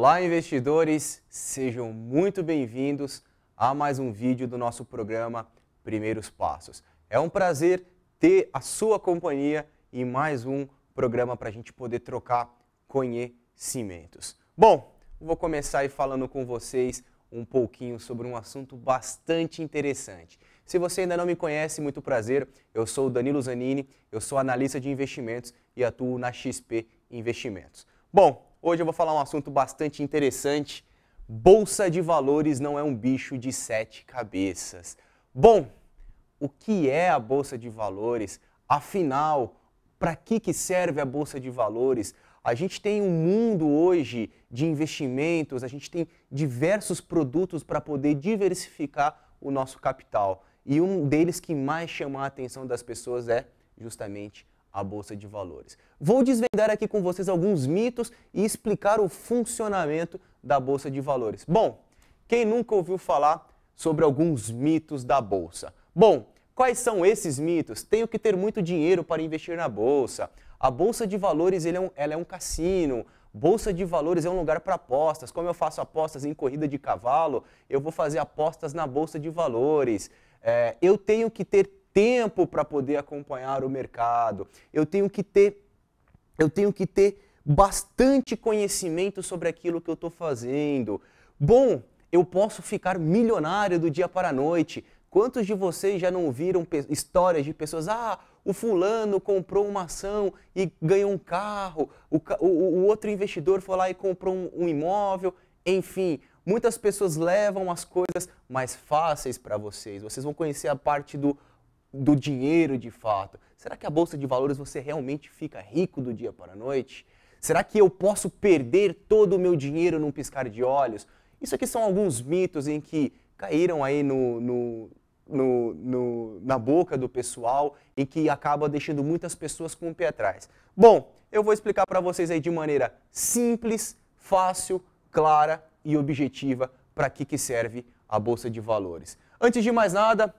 Olá, investidores! Sejam muito bem-vindos a mais um vídeo do nosso programa Primeiros Passos. É um prazer ter a sua companhia e mais um programa para a gente poder trocar conhecimentos. Bom, vou começar aí falando com vocês um pouquinho sobre um assunto bastante interessante. Se você ainda não me conhece, muito prazer. Eu sou o Danilo Zanini, eu sou analista de investimentos e atuo na XP Investimentos. Bom, Hoje eu vou falar um assunto bastante interessante. Bolsa de valores não é um bicho de sete cabeças. Bom, o que é a bolsa de valores? Afinal, para que, que serve a bolsa de valores? A gente tem um mundo hoje de investimentos, a gente tem diversos produtos para poder diversificar o nosso capital. E um deles que mais chama a atenção das pessoas é justamente a bolsa de valores. Vou desvendar aqui com vocês alguns mitos e explicar o funcionamento da bolsa de valores. Bom, quem nunca ouviu falar sobre alguns mitos da bolsa? Bom, quais são esses mitos? Tenho que ter muito dinheiro para investir na bolsa. A bolsa de valores ele é um, ela é um cassino. Bolsa de valores é um lugar para apostas. Como eu faço apostas em corrida de cavalo, eu vou fazer apostas na bolsa de valores. É, eu tenho que ter tempo para poder acompanhar o mercado. Eu tenho que ter eu tenho que ter bastante conhecimento sobre aquilo que eu estou fazendo. Bom, eu posso ficar milionário do dia para a noite. Quantos de vocês já não ouviram histórias de pessoas? Ah, o fulano comprou uma ação e ganhou um carro, o, o, o outro investidor foi lá e comprou um, um imóvel. Enfim, muitas pessoas levam as coisas mais fáceis para vocês. Vocês vão conhecer a parte do do dinheiro de fato? Será que a bolsa de valores você realmente fica rico do dia para a noite? Será que eu posso perder todo o meu dinheiro num piscar de olhos? Isso aqui são alguns mitos em que caíram aí no, no, no, no na boca do pessoal e que acaba deixando muitas pessoas com o pé atrás. Bom, eu vou explicar para vocês aí de maneira simples, fácil, clara e objetiva para que, que serve a Bolsa de Valores. Antes de mais nada,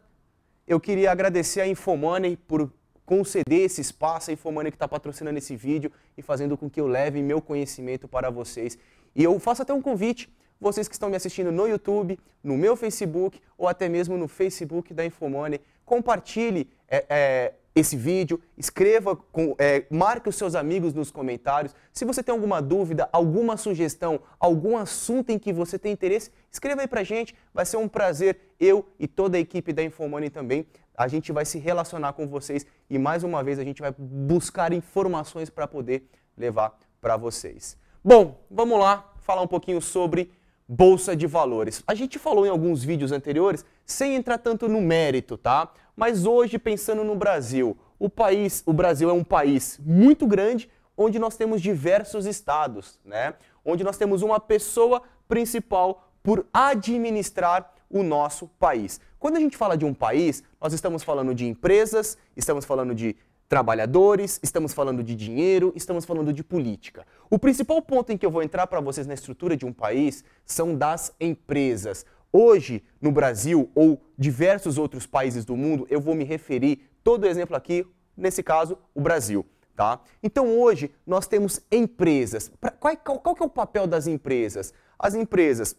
eu queria agradecer a Infomoney por conceder esse espaço, a Infomoney que está patrocinando esse vídeo e fazendo com que eu leve meu conhecimento para vocês. E eu faço até um convite, vocês que estão me assistindo no YouTube, no meu Facebook ou até mesmo no Facebook da Infomoney, compartilhe é, é, esse vídeo, escreva, com, é, marque os seus amigos nos comentários. Se você tem alguma dúvida, alguma sugestão, algum assunto em que você tem interesse, escreva aí pra gente. Vai ser um prazer, eu e toda a equipe da Infomoney também, a gente vai se relacionar com vocês e mais uma vez a gente vai buscar informações para poder levar para vocês. Bom, vamos lá falar um pouquinho sobre bolsa de valores. A gente falou em alguns vídeos anteriores, sem entrar tanto no mérito, tá? Mas hoje, pensando no Brasil, o país, o Brasil é um país muito grande, onde nós temos diversos estados, né? Onde nós temos uma pessoa principal por administrar o nosso país. Quando a gente fala de um país, nós estamos falando de empresas, estamos falando de trabalhadores, estamos falando de dinheiro, estamos falando de política. O principal ponto em que eu vou entrar para vocês na estrutura de um país são das empresas. Hoje, no Brasil ou diversos outros países do mundo, eu vou me referir, todo exemplo aqui, nesse caso, o Brasil. Tá? Então hoje nós temos empresas. Pra, qual, é, qual, qual é o papel das empresas? As empresas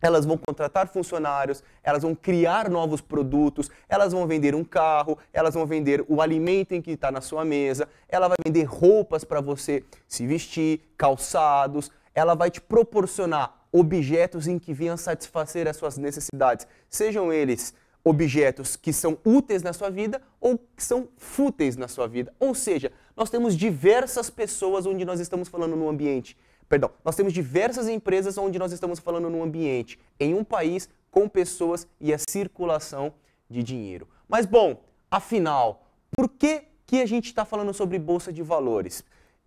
elas vão contratar funcionários, elas vão criar novos produtos, elas vão vender um carro, elas vão vender o alimento em que está na sua mesa, ela vai vender roupas para você se vestir, calçados, ela vai te proporcionar objetos em que venham satisfazer as suas necessidades, sejam eles objetos que são úteis na sua vida ou que são fúteis na sua vida. Ou seja, nós temos diversas pessoas onde nós estamos falando no ambiente. Perdão, nós temos diversas empresas onde nós estamos falando no ambiente, em um país com pessoas e a circulação de dinheiro. Mas bom, afinal, por que que a gente está falando sobre bolsa de valores?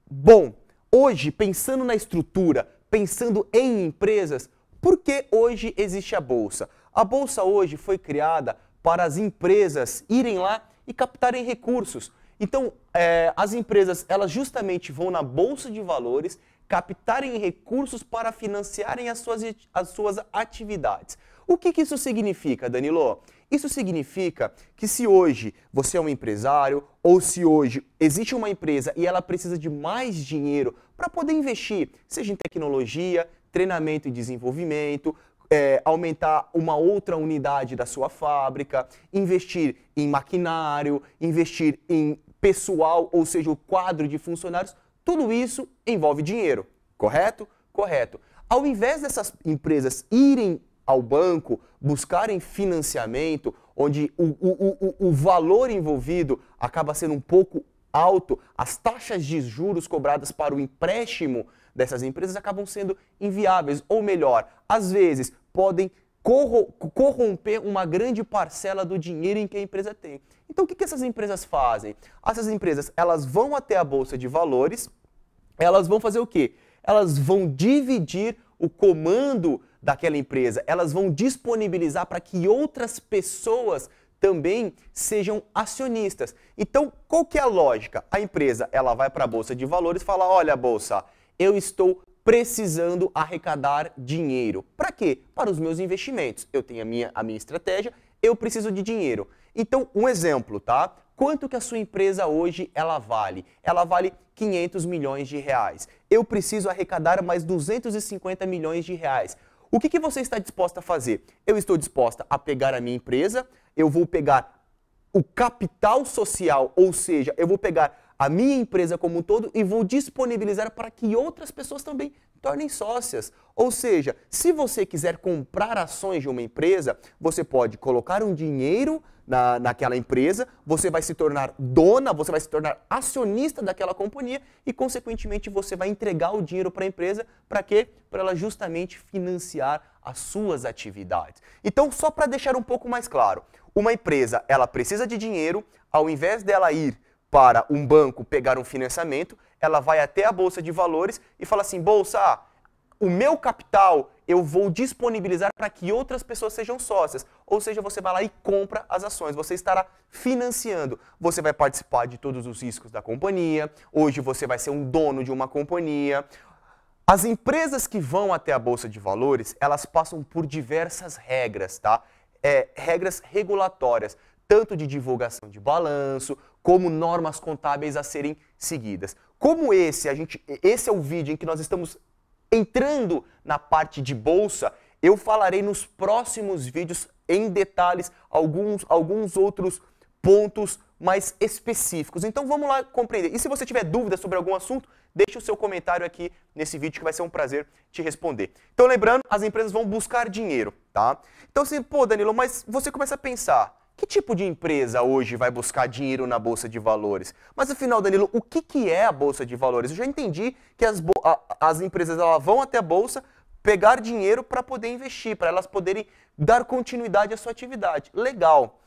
Bom, hoje pensando na estrutura, pensando em empresas, por que hoje existe a Bolsa? A Bolsa hoje foi criada para as empresas irem lá e captarem recursos. Então, é, as empresas, elas justamente vão na Bolsa de Valores captarem recursos para financiarem as suas, as suas atividades. O que, que isso significa, Danilo? Isso significa que se hoje você é um empresário ou se hoje existe uma empresa e ela precisa de mais dinheiro para poder investir, seja em tecnologia, treinamento e desenvolvimento, é, aumentar uma outra unidade da sua fábrica, investir em maquinário, investir em pessoal, ou seja, o quadro de funcionários, tudo isso envolve dinheiro, correto? Correto. Ao invés dessas empresas irem ao banco, buscarem financiamento, onde o, o, o, o valor envolvido acaba sendo um pouco alto, as taxas de juros cobradas para o empréstimo dessas empresas acabam sendo inviáveis, ou melhor, às vezes podem corromper uma grande parcela do dinheiro em que a empresa tem. Então o que, que essas empresas fazem? Essas empresas elas vão até a bolsa de valores, elas vão fazer o quê? Elas vão dividir o comando daquela empresa. Elas vão disponibilizar para que outras pessoas também sejam acionistas. Então, qual que é a lógica? A empresa, ela vai para a bolsa de valores e fala: "Olha, bolsa, eu estou precisando arrecadar dinheiro. Para quê? Para os meus investimentos. Eu tenho a minha a minha estratégia, eu preciso de dinheiro. Então, um exemplo, tá? Quanto que a sua empresa hoje ela vale? Ela vale 500 milhões de reais. Eu preciso arrecadar mais 250 milhões de reais. O que, que você está disposta a fazer? Eu estou disposta a pegar a minha empresa, eu vou pegar o capital social, ou seja, eu vou pegar a minha empresa como um todo e vou disponibilizar para que outras pessoas também tornem sócias. Ou seja, se você quiser comprar ações de uma empresa, você pode colocar um dinheiro na, naquela empresa, você vai se tornar dona, você vai se tornar acionista daquela companhia e, consequentemente, você vai entregar o dinheiro para a empresa para quê? Para ela justamente financiar as suas atividades. Então, só para deixar um pouco mais claro, uma empresa ela precisa de dinheiro, ao invés dela ir para um banco pegar um financiamento, ela vai até a bolsa de valores e fala assim: bolsa, o meu capital eu vou disponibilizar para que outras pessoas sejam sócias. Ou seja, você vai lá e compra as ações, você estará financiando. Você vai participar de todos os riscos da companhia, hoje você vai ser um dono de uma companhia. As empresas que vão até a bolsa de valores, elas passam por diversas regras, tá? É, regras regulatórias, tanto de divulgação de balanço, como normas contábeis a serem seguidas. Como esse, a gente, esse é o vídeo em que nós estamos Entrando na parte de bolsa, eu falarei nos próximos vídeos em detalhes alguns, alguns outros pontos mais específicos. Então vamos lá compreender. E se você tiver dúvidas sobre algum assunto, deixe o seu comentário aqui nesse vídeo que vai ser um prazer te responder. Então lembrando, as empresas vão buscar dinheiro, tá? Então assim, pô Danilo, mas você começa a pensar, que tipo de empresa hoje vai buscar dinheiro na Bolsa de Valores? Mas afinal, Danilo, o que, que é a Bolsa de Valores? Eu já entendi que as, a, as empresas elas vão até a Bolsa pegar dinheiro para poder investir, para elas poderem dar continuidade à sua atividade. Legal.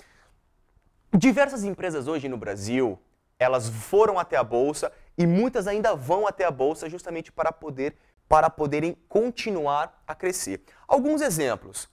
Diversas empresas hoje no Brasil, elas foram até a Bolsa e muitas ainda vão até a Bolsa justamente para poder para poderem continuar a crescer. Alguns exemplos.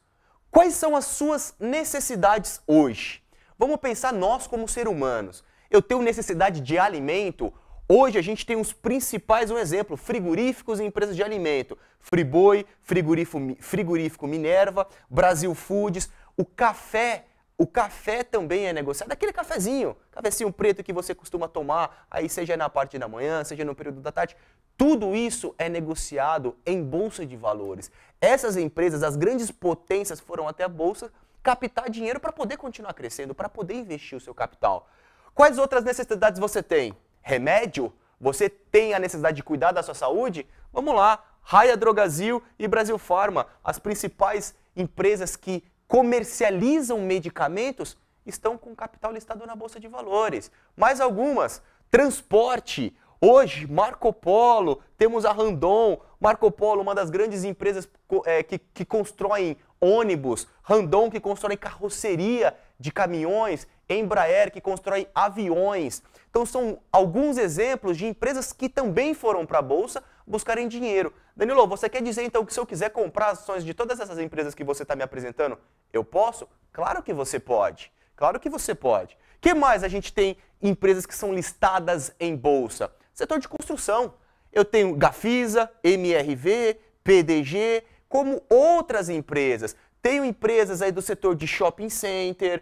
Quais são as suas necessidades hoje? Vamos pensar nós como seres humanos. Eu tenho necessidade de alimento? Hoje a gente tem os principais, um exemplo, frigoríficos e empresas de alimento. Friboi, frigorífico, frigorífico Minerva, Brasil Foods, o café o café também é negociado, aquele cafezinho, cafezinho preto que você costuma tomar, aí seja na parte da manhã, seja no período da tarde. Tudo isso é negociado em bolsa de valores. Essas empresas, as grandes potências, foram até a bolsa captar dinheiro para poder continuar crescendo, para poder investir o seu capital. Quais outras necessidades você tem? Remédio? Você tem a necessidade de cuidar da sua saúde? Vamos lá, Raia Drogazil e Brasil Pharma, as principais empresas que comercializam medicamentos, estão com capital listado na bolsa de valores. Mais algumas, transporte, Hoje, Marco Polo, temos a Randon. Marco Polo, uma das grandes empresas é, que, que constroem ônibus. Randon, que constrói carroceria de caminhões. Embraer, que constrói aviões. Então, são alguns exemplos de empresas que também foram para a Bolsa buscarem dinheiro. Danilo, você quer dizer então que se eu quiser comprar ações de todas essas empresas que você está me apresentando, eu posso? Claro que você pode. Claro que você pode. que mais a gente tem empresas que são listadas em bolsa? Setor de construção. Eu tenho Gafisa, MRV, PDG, como outras empresas. Tenho empresas aí do setor de shopping center,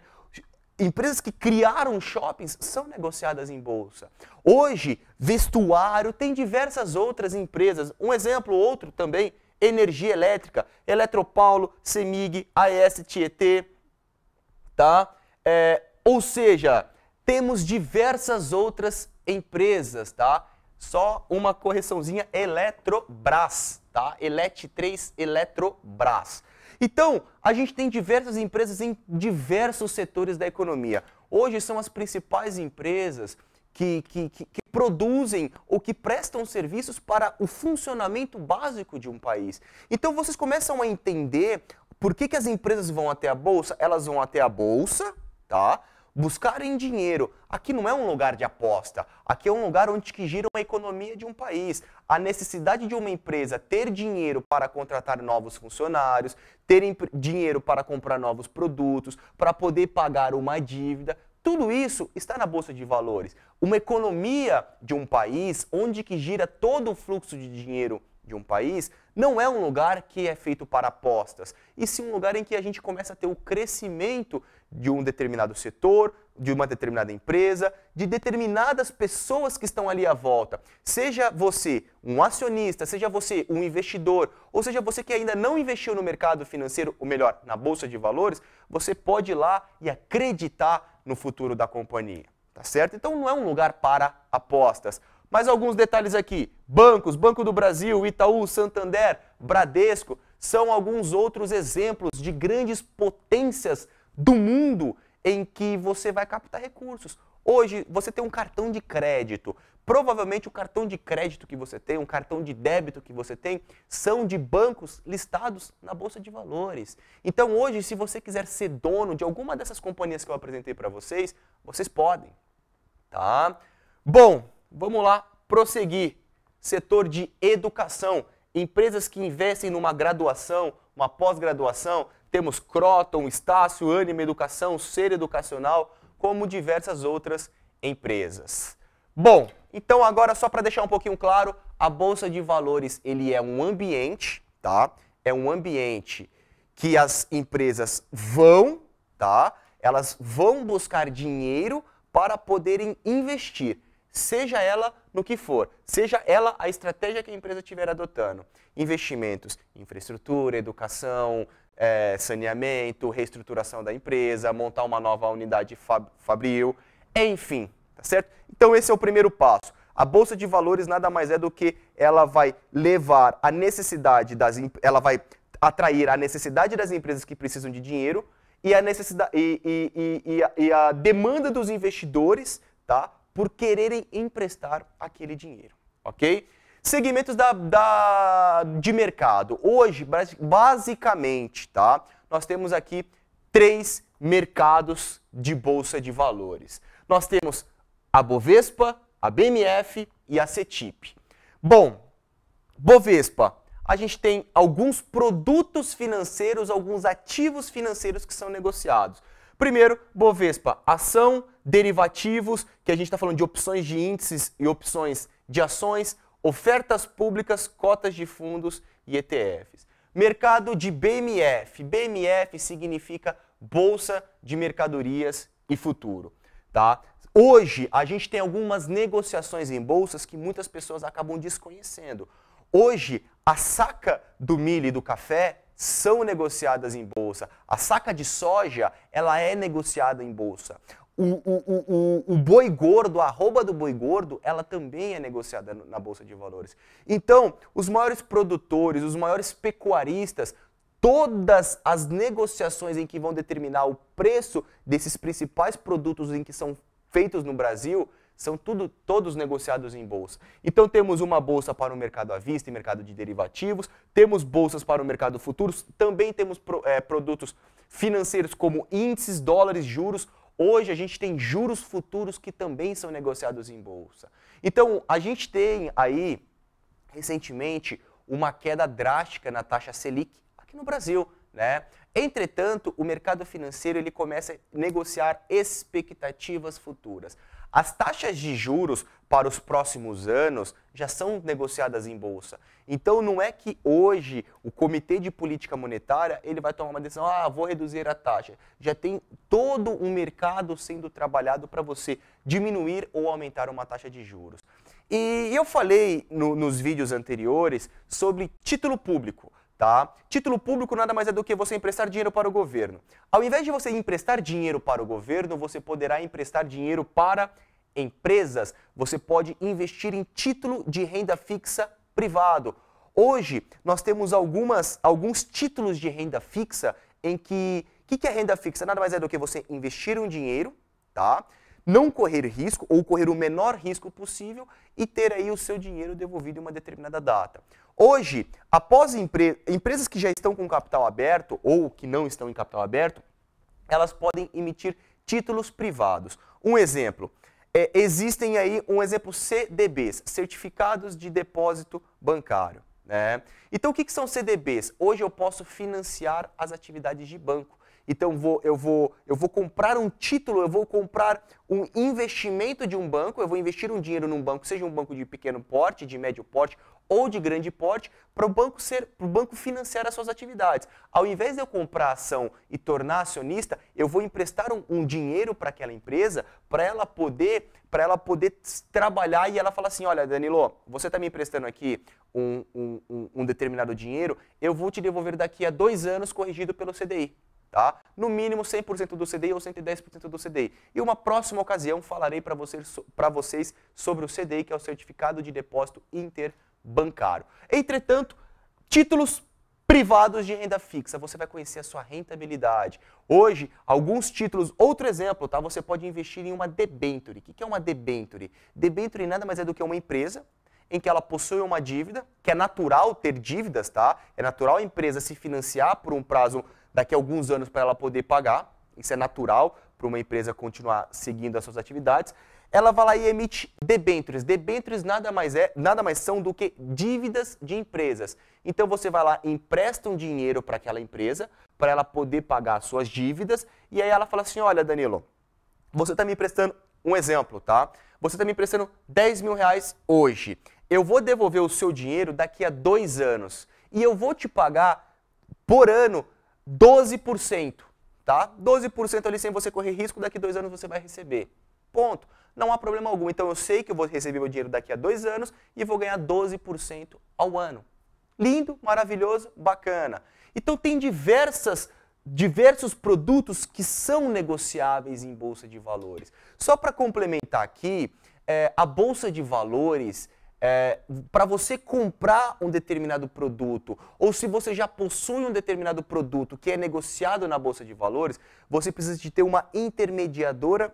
empresas que criaram shoppings são negociadas em bolsa. Hoje, vestuário tem diversas outras empresas. Um exemplo, outro também, energia elétrica, Eletropaulo, Semig, AES Tietê, tá? É, ou seja, temos diversas outras empresas, tá? Só uma correçãozinha, Eletrobras, tá? Elet 3, Eletrobras. Então, a gente tem diversas empresas em diversos setores da economia. Hoje são as principais empresas que, que, que, que, produzem ou que prestam serviços para o funcionamento básico de um país. Então vocês começam a entender por que, que as empresas vão até a Bolsa. Elas vão até a Bolsa, tá? buscarem dinheiro. Aqui não é um lugar de aposta, aqui é um lugar onde que gira uma economia de um país. A necessidade de uma empresa ter dinheiro para contratar novos funcionários, ter dinheiro para comprar novos produtos, para poder pagar uma dívida, tudo isso está na bolsa de valores. Uma economia de um país onde que gira todo o fluxo de dinheiro de um país não é um lugar que é feito para apostas, e sim um lugar em que a gente começa a ter o crescimento de um determinado setor, de uma determinada empresa, de determinadas pessoas que estão ali à volta. Seja você um acionista, seja você um investidor, ou seja você que ainda não investiu no mercado financeiro, ou melhor, na bolsa de valores, você pode ir lá e acreditar no futuro da companhia, tá certo? Então não é um lugar para apostas. Mais alguns detalhes aqui. Bancos, Banco do Brasil, Itaú, Santander, Bradesco, são alguns outros exemplos de grandes potências do mundo em que você vai captar recursos. Hoje você tem um cartão de crédito. Provavelmente o cartão de crédito que você tem, um cartão de débito que você tem, são de bancos listados na bolsa de valores. Então hoje, se você quiser ser dono de alguma dessas companhias que eu apresentei para vocês, vocês podem, tá? Bom, Vamos lá, prosseguir. Setor de educação. Empresas que investem numa graduação, uma pós-graduação. Temos Croton, Estácio, Anime Educação, Ser Educacional, como diversas outras empresas. Bom, então agora só para deixar um pouquinho claro, a Bolsa de Valores ele é um ambiente, tá? É um ambiente que as empresas vão, tá? Elas vão buscar dinheiro para poderem investir seja ela no que for, seja ela a estratégia que a empresa estiver adotando. Investimentos em infraestrutura, educação, é, saneamento, reestruturação da empresa, montar uma nova unidade fab, fabril, enfim, tá certo? Então esse é o primeiro passo. A bolsa de valores nada mais é do que ela vai levar a necessidade das ela vai atrair a necessidade das empresas que precisam de dinheiro e a necessidade e, e, e, e a, a, demanda dos investidores, tá? por quererem emprestar aquele dinheiro, ok? Segmentos da, da, de mercado. Hoje, basicamente, tá? nós temos aqui três mercados de bolsa de valores. Nós temos a Bovespa, a BMF e a CETIP. Bom, Bovespa, a gente tem alguns produtos financeiros, alguns ativos financeiros que são negociados. Primeiro, Bovespa, ação, derivativos, que a gente está falando de opções de índices e opções de ações, ofertas públicas, cotas de fundos e ETFs. Mercado de BMF. BMF significa Bolsa de Mercadorias e Futuro. Tá? Hoje, a gente tem algumas negociações em bolsas que muitas pessoas acabam desconhecendo. Hoje, a saca do milho e do café são negociadas em bolsa. A saca de soja, ela é negociada em bolsa o, o, o, o, boi gordo, a arroba do boi gordo, ela também é negociada na Bolsa de Valores. Então, os maiores produtores, os maiores pecuaristas, todas as negociações em que vão determinar o preço desses principais produtos em que são feitos no Brasil, são tudo, todos negociados em bolsa. Então temos uma bolsa para o mercado à vista e mercado de derivativos, temos bolsas para o mercado futuros, também temos pro, é, produtos financeiros como índices, dólares, juros, Hoje a gente tem juros futuros que também são negociados em bolsa. Então, a gente tem aí, recentemente, uma queda drástica na taxa Selic aqui no Brasil. Né? Entretanto, o mercado financeiro ele começa a negociar expectativas futuras. As taxas de juros para os próximos anos já são negociadas em bolsa. Então não é que hoje o comitê de política monetária ele vai tomar uma decisão, ah, vou reduzir a taxa. Já tem todo um mercado sendo trabalhado para você diminuir ou aumentar uma taxa de juros. E eu falei no, nos vídeos anteriores sobre título público. Tá? Título público nada mais é do que você emprestar dinheiro para o governo. Ao invés de você emprestar dinheiro para o governo, você poderá emprestar dinheiro para empresas. Você pode investir em título de renda fixa privado. Hoje, nós temos algumas, alguns títulos de renda fixa em que. O que, que é renda fixa? Nada mais é do que você investir um dinheiro, tá? não correr risco ou correr o menor risco possível e ter aí o seu dinheiro devolvido em uma determinada data. Hoje, após empre empresas que já estão com capital aberto ou que não estão em capital aberto, elas podem emitir títulos privados. Um exemplo, é, existem aí um exemplo CDBs, Certificados de Depósito Bancário. Né? Então, o que, que são CDBs? Hoje eu posso financiar as atividades de banco. Então vou, eu, vou, eu vou comprar um título, eu vou comprar um investimento de um banco, eu vou investir um dinheiro num banco, seja um banco de pequeno porte, de médio porte ou de grande porte para o banco ser para o banco financiar as suas atividades. Ao invés de eu comprar ação e tornar acionista, eu vou emprestar um, um dinheiro para aquela empresa para ela poder para ela poder trabalhar e ela fala assim, olha Danilo, você está me emprestando aqui um, um, um determinado dinheiro, eu vou te devolver daqui a dois anos corrigido pelo CDI. Tá? No mínimo 100% do CDI ou 110% do CDI. E uma próxima ocasião falarei para vocês, vocês sobre o CDI, que é o Certificado de Depósito Inter bancário. Entretanto, títulos privados de renda fixa, você vai conhecer a sua rentabilidade. Hoje, alguns títulos, outro exemplo, tá? Você pode investir em uma debenture. O que é uma debenture? Debenture nada mais é do que uma empresa em que ela possui uma dívida, que é natural ter dívidas, tá? É natural a empresa se financiar por um prazo daqui a alguns anos para ela poder pagar. Isso é natural para uma empresa continuar seguindo as suas atividades ela vai lá e emite debêntures. Debêntures nada mais, é, nada mais são do que dívidas de empresas. Então você vai lá, e empresta um dinheiro para aquela empresa, para ela poder pagar suas dívidas, e aí ela fala assim: olha, Danilo, você está me emprestando um exemplo, tá? Você está me emprestando 10 mil reais hoje. Eu vou devolver o seu dinheiro daqui a dois anos. E eu vou te pagar por ano 12%, tá? 12% ali sem você correr risco, daqui dois anos você vai receber. Ponto não há problema algum. Então eu sei que eu vou receber meu dinheiro daqui a dois anos e vou ganhar 12% ao ano. Lindo, maravilhoso, bacana. Então tem diversas diversos produtos que são negociáveis em bolsa de valores. Só para complementar aqui, é, a bolsa de valores é, para você comprar um determinado produto, ou se você já possui um determinado produto que é negociado na bolsa de valores, você precisa de ter uma intermediadora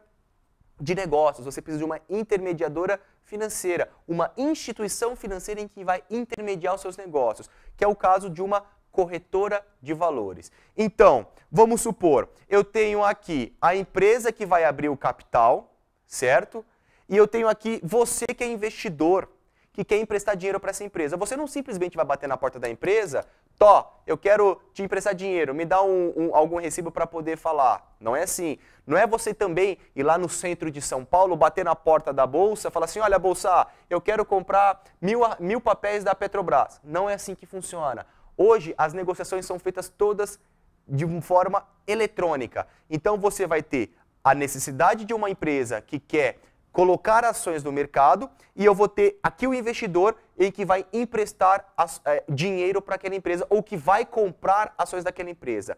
de negócios, você precisa de uma intermediadora financeira, uma instituição financeira em que vai intermediar os seus negócios, que é o caso de uma corretora de valores. Então, vamos supor, eu tenho aqui a empresa que vai abrir o capital, certo? E eu tenho aqui você que é investidor, que quer emprestar dinheiro para essa empresa. Você não simplesmente vai bater na porta da empresa Tó, eu quero te emprestar dinheiro, me dá um, um, algum recibo para poder falar. Não é assim. Não é você também ir lá no centro de São Paulo, bater na porta da bolsa, falar assim: olha, bolsa, eu quero comprar mil, mil papéis da Petrobras. Não é assim que funciona. Hoje, as negociações são feitas todas de forma eletrônica. Então, você vai ter a necessidade de uma empresa que quer colocar ações no mercado e eu vou ter aqui o investidor em que vai emprestar as, é, dinheiro para aquela empresa ou que vai comprar ações daquela empresa.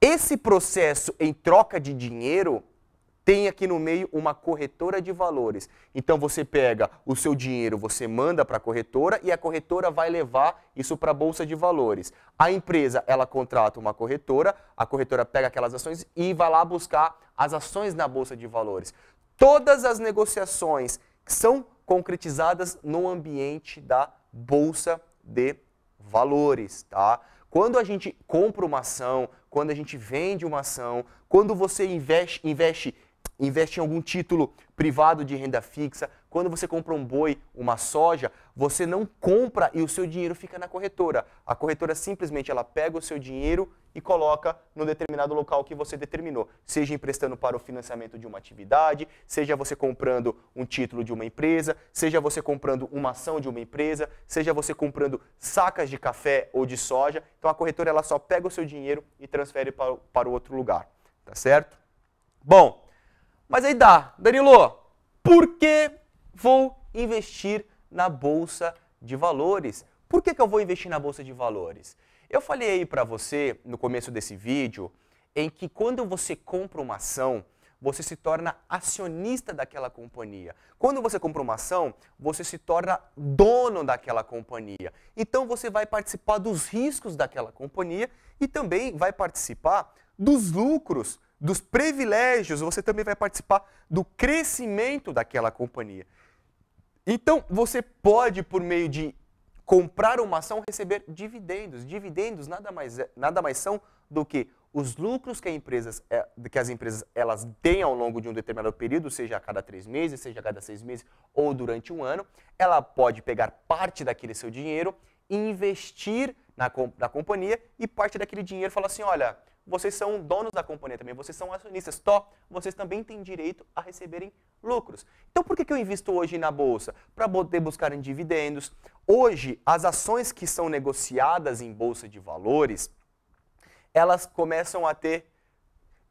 Esse processo em troca de dinheiro tem aqui no meio uma corretora de valores. Então você pega o seu dinheiro, você manda para a corretora e a corretora vai levar isso para a bolsa de valores. A empresa, ela contrata uma corretora, a corretora pega aquelas ações e vai lá buscar as ações na bolsa de valores todas as negociações que são concretizadas no ambiente da bolsa de valores, tá? Quando a gente compra uma ação, quando a gente vende uma ação, quando você investe, investe, investe em algum título privado de renda fixa, quando você compra um boi, uma soja, você não compra e o seu dinheiro fica na corretora. A corretora simplesmente ela pega o seu dinheiro e coloca no determinado local que você determinou, seja emprestando para o financiamento de uma atividade, seja você comprando um título de uma empresa, seja você comprando uma ação de uma empresa, seja você comprando sacas de café ou de soja. Então a corretora ela só pega o seu dinheiro e transfere para, para o outro lugar, tá certo? Bom, mas aí dá, Danilo, por que vou investir na bolsa de valores. Por que, que eu vou investir na bolsa de valores? Eu falei aí para você no começo desse vídeo em que quando você compra uma ação, você se torna acionista daquela companhia. Quando você compra uma ação, você se torna dono daquela companhia. Então você vai participar dos riscos daquela companhia e também vai participar dos lucros, dos privilégios, você também vai participar do crescimento daquela companhia. Então, você pode, por meio de comprar uma ação, receber dividendos. Dividendos nada mais, é, nada mais são do que os lucros que, empresas, é, que as empresas elas têm ao longo de um determinado período, seja a cada três meses, seja a cada seis meses ou durante um ano, ela pode pegar parte daquele seu dinheiro, investir na, na companhia e parte daquele dinheiro falar assim, olha, vocês são donos da companhia também, vocês são acionistas, top, vocês também têm direito a receberem lucros. Então por que, que eu invisto hoje na bolsa? Para poder buscar em dividendos. Hoje, as ações que são negociadas em bolsa de valores, elas começam a ter,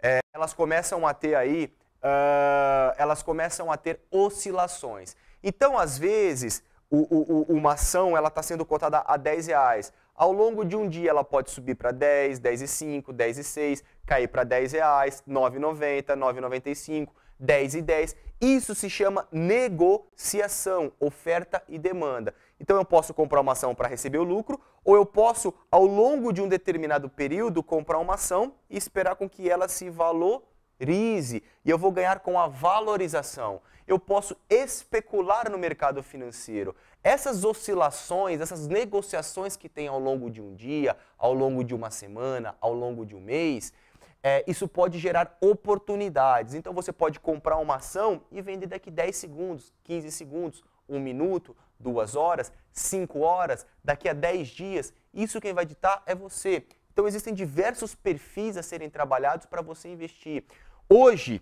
é, elas começam a ter aí, uh, elas começam a ter oscilações. Então, às vezes, o, o, uma ação ela está sendo cotada a 10 reais. Ao longo de um dia ela pode subir para 10, 10 e 5, 10 e 6, cair para 10 reais, 9,90, 9,95, 10 e 10. Isso se chama negociação, oferta e demanda. Então eu posso comprar uma ação para receber o lucro, ou eu posso, ao longo de um determinado período, comprar uma ação e esperar com que ela se valorize. E eu vou ganhar com a valorização eu posso especular no mercado financeiro. Essas oscilações, essas negociações que tem ao longo de um dia, ao longo de uma semana, ao longo de um mês, é, isso pode gerar oportunidades. Então você pode comprar uma ação e vender daqui 10 segundos, 15 segundos, 1 minuto, 2 horas, 5 horas, daqui a 10 dias. Isso quem vai ditar é você. Então existem diversos perfis a serem trabalhados para você investir. Hoje,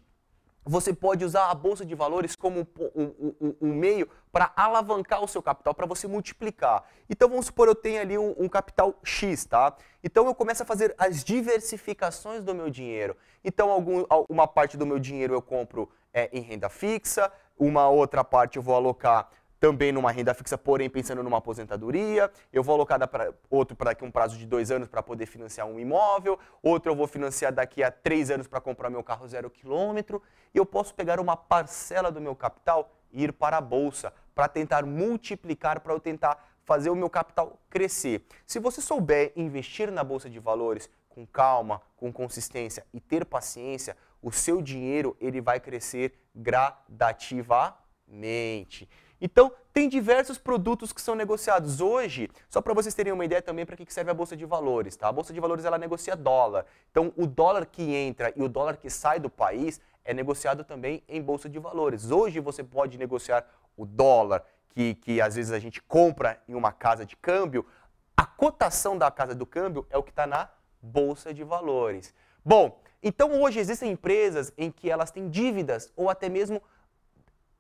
você pode usar a bolsa de valores como um, um, um meio para alavancar o seu capital, para você multiplicar. Então vamos supor eu tenho ali um, um, capital X, tá? Então eu começo a fazer as diversificações do meu dinheiro. Então algum, uma parte do meu dinheiro eu compro é, em renda fixa, uma outra parte eu vou alocar também numa renda fixa, porém pensando numa aposentadoria. Eu vou alocar outro para daqui um prazo de dois anos para poder financiar um imóvel, outro eu vou financiar daqui a três anos para comprar meu carro zero quilômetro. E eu posso pegar uma parcela do meu capital e ir para a bolsa para tentar multiplicar, para eu tentar fazer o meu capital crescer. Se você souber investir na bolsa de valores com calma, com consistência e ter paciência, o seu dinheiro ele vai crescer gradativamente. Então, tem diversos produtos que são negociados hoje, só para vocês terem uma ideia também para que serve a bolsa de valores, tá? A bolsa de valores ela negocia dólar. Então, o dólar que entra e o dólar que sai do país é negociado também em bolsa de valores. Hoje você pode negociar o dólar que, que às vezes a gente compra em uma casa de câmbio, a cotação da casa do câmbio é o que está na bolsa de valores. Bom, então hoje existem empresas em que elas têm dívidas ou até mesmo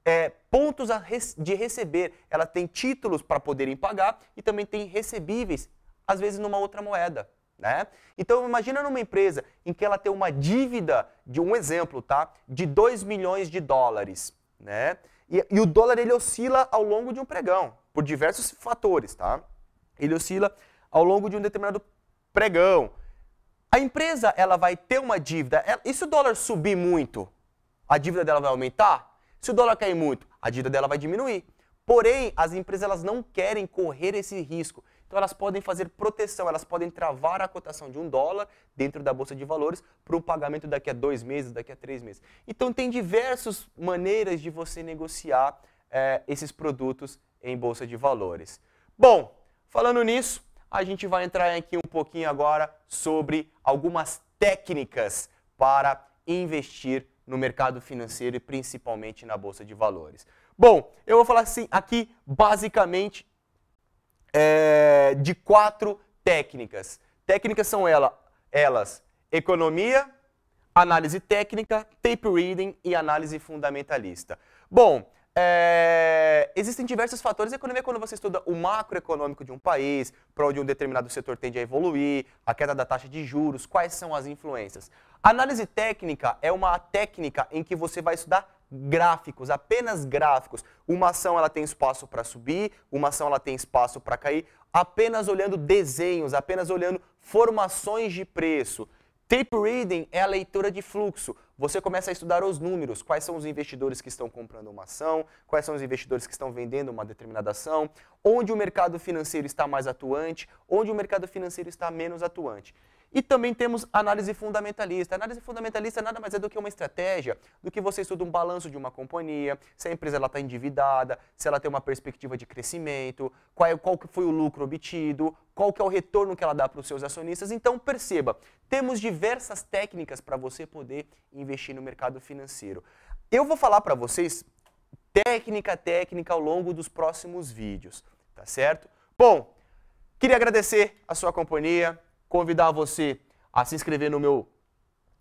é, pontos de receber, ela tem títulos para poderem pagar e também tem recebíveis, às vezes numa outra moeda. Né? Então imagina numa empresa em que ela tem uma dívida, de um exemplo, tá? de 2 milhões de dólares. Né? E, e, o dólar ele oscila ao longo de um pregão, por diversos fatores. Tá? Ele oscila ao longo de um determinado pregão. A empresa ela vai ter uma dívida, ela, é, e se o dólar subir muito, a dívida dela vai aumentar? Se o dólar cair muito, a dívida dela vai diminuir. Porém, as empresas elas não querem correr esse risco. Então elas podem fazer proteção, elas podem travar a cotação de um dólar dentro da bolsa de valores para o pagamento daqui a dois meses, daqui a três meses. Então tem diversas maneiras de você negociar é, esses produtos em bolsa de valores. Bom, falando nisso, a gente vai entrar aqui um pouquinho agora sobre algumas técnicas para investir no mercado financeiro e principalmente na bolsa de valores. Bom, eu vou falar assim aqui basicamente é, de quatro técnicas. Técnicas são ela, elas: economia, análise técnica, tape reading e análise fundamentalista. Bom, é, existem diversos fatores. A economia, quando você estuda o macroeconômico de um país, para onde um determinado setor tende a evoluir, a queda da taxa de juros, quais são as influências. Análise técnica é uma técnica em que você vai estudar gráficos, apenas gráficos. Uma ação ela tem espaço para subir, uma ação ela tem espaço para cair, apenas olhando desenhos, apenas olhando formações de preço. Tape reading é a leitura de fluxo. Você começa a estudar os números, quais são os investidores que estão comprando uma ação, quais são os investidores que estão vendendo uma determinada ação, onde o mercado financeiro está mais atuante, onde o mercado financeiro está menos atuante. E também temos análise fundamentalista. análise fundamentalista nada mais é do que uma estratégia do que você estuda um balanço de uma companhia, se a empresa está endividada, se ela tem uma perspectiva de crescimento, qual, é, qual foi o lucro obtido, qual que é o retorno que ela dá para os seus acionistas. Então, perceba, temos diversas técnicas para você poder investir no mercado financeiro. Eu vou falar para vocês técnica técnica ao longo dos próximos vídeos, tá certo? Bom, queria agradecer a sua companhia, convidar você a se inscrever no meu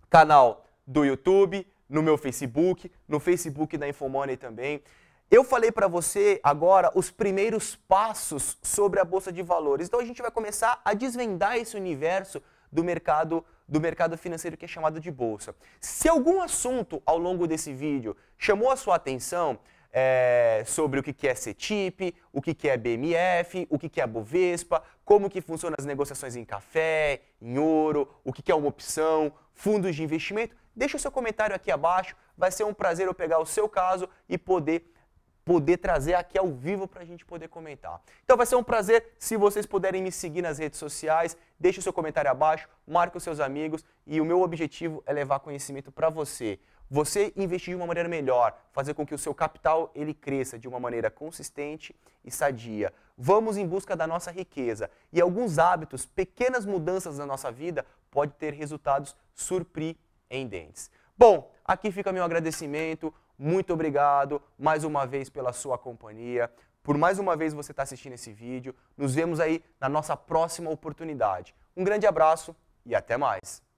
canal do YouTube, no meu Facebook, no Facebook da Infomoney também. Eu falei para você agora os primeiros passos sobre a bolsa de valores. Então a gente vai começar a desvendar esse universo do mercado do mercado financeiro que é chamado de bolsa. Se algum assunto ao longo desse vídeo chamou a sua atenção, é, sobre o que é CETIP, o que é BMF, o que é Bovespa, como que funcionam as negociações em café, em ouro, o que é uma opção, fundos de investimento. Deixa o seu comentário aqui abaixo, vai ser um prazer eu pegar o seu caso e poder poder trazer aqui ao vivo para a gente poder comentar. Então vai ser um prazer se vocês puderem me seguir nas redes sociais, deixe o seu comentário abaixo, marque os seus amigos e o meu objetivo é levar conhecimento para você você investir de uma maneira melhor, fazer com que o seu capital ele cresça de uma maneira consistente e sadia. Vamos em busca da nossa riqueza. E alguns hábitos, pequenas mudanças na nossa vida, pode ter resultados surpreendentes. Bom, aqui fica meu agradecimento. Muito obrigado mais uma vez pela sua companhia, por mais uma vez você estar tá assistindo esse vídeo. Nos vemos aí na nossa próxima oportunidade. Um grande abraço e até mais.